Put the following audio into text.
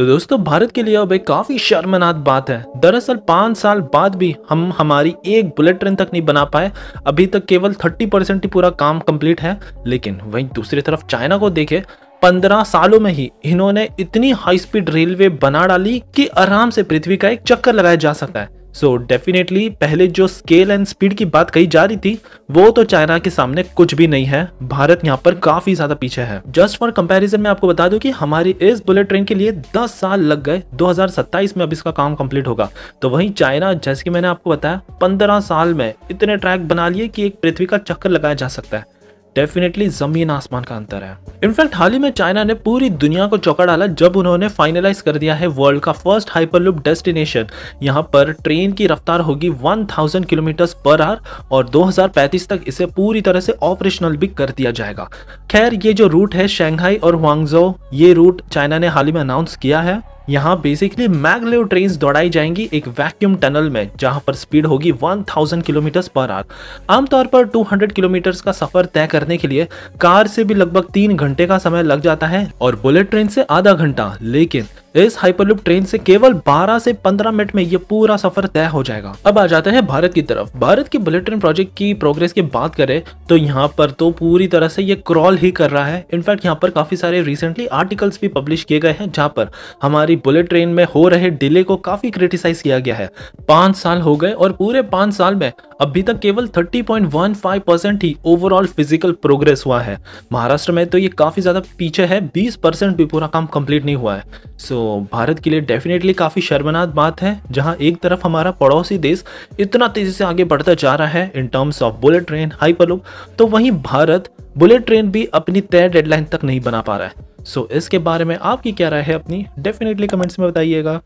तो दोस्तों भारत के लिए अब एक काफी शर्मनाक बात है दरअसल पांच साल बाद भी हम हमारी एक बुलेट ट्रेन तक नहीं बना पाए अभी तक केवल थर्टी परसेंट ही पूरा काम कंप्लीट है लेकिन वहीं दूसरी तरफ चाइना को देखे पंद्रह सालों में ही इन्होंने इतनी हाई स्पीड रेलवे बना डाली कि आराम से पृथ्वी का एक चक्कर लगाया जा सकता है सो so, डेफिनेटली पहले जो स्केल एंड स्पीड की बात कही जा रही थी वो तो चाइना के सामने कुछ भी नहीं है भारत यहाँ पर काफी ज्यादा पीछे है जस्ट फॉर कंपैरिजन में आपको बता दूं कि हमारी इस बुलेट ट्रेन के लिए 10 साल लग गए 2027 में अब इसका काम कंप्लीट होगा तो वहीं चाइना जैसे कि मैंने आपको बताया पंद्रह साल में इतने ट्रैक बना लिए कि एक पृथ्वी का चक्कर लगाया जा सकता है डेफिनेटली जमीन आसमान का अंतर है इनफैक्ट हाल ही में चाइना ने पूरी दुनिया को चौका डाला जब उन्होंने फाइनलाइज कर दिया है वर्ल्ड का फर्स्ट हाइपरलूप डेस्टिनेशन यहाँ पर ट्रेन की रफ्तार होगी 1000 किलोमीटर पर आवर और 2035 तक इसे पूरी तरह से ऑपरेशनल भी कर दिया जाएगा खैर ये जो रूट है शंघाई और हुआंगजो ये रूट चाइना ने हाल ही में अनाउंस किया है यहाँ बेसिकली मैगलेव ट्रेन दौड़ाई जाएंगी एक वैक्यूम टनल में जहाँ पर स्पीड होगी 1000 किलोमीटर पर आवर आमतौर पर 200 किलोमीटर का सफर तय करने के लिए कार से भी लगभग तीन घंटे का समय लग जाता है और बुलेट ट्रेन से आधा घंटा लेकिन इस हाइपरलूप ट्रेन से केवल 12 से 15 मिनट में यह पूरा सफर तय हो जाएगा अब आ जाते हैं भारत की तरफ भारत की बुलेट ट्रेन प्रोजेक्ट की प्रोग्रेस की बात करें तो यहाँ पर तो पूरी तरह से ये क्रॉल ही कर रहा है इनफैक्ट यहाँ पर काफी सारे रिसेंटली आर्टिकल्स भी पब्लिश किए गए हैं जहाँ पर हमारी बुलेट ट्रेन में हो रहे डिले को काफी क्रिटिसाइज किया गया है पांच साल हो गए और पूरे पांच साल में अभी तक केवल थर्टी परसेंट ही ओवरऑल फिजिकल प्रोग्रेस हुआ है महाराष्ट्र में तो ये काफी ज्यादा पीछे है बीस परसेंट भी पूरा काम कम्प्लीट नहीं हुआ है सो तो भारत के लिए डेफिनेटली काफ़ी शर्मनाक बात है जहां एक तरफ हमारा पड़ोसी देश इतना तेज़ी से आगे बढ़ता जा रहा है in terms of bullet train hyperloop तो वहीं भारत बुलेट ट्रेन भी अपनी तय डेडलाइन तक नहीं बना पा रहा है सो so, इसके बारे में आपकी क्या राय है अपनी डेफिनेटली कमेंट्स में बताइएगा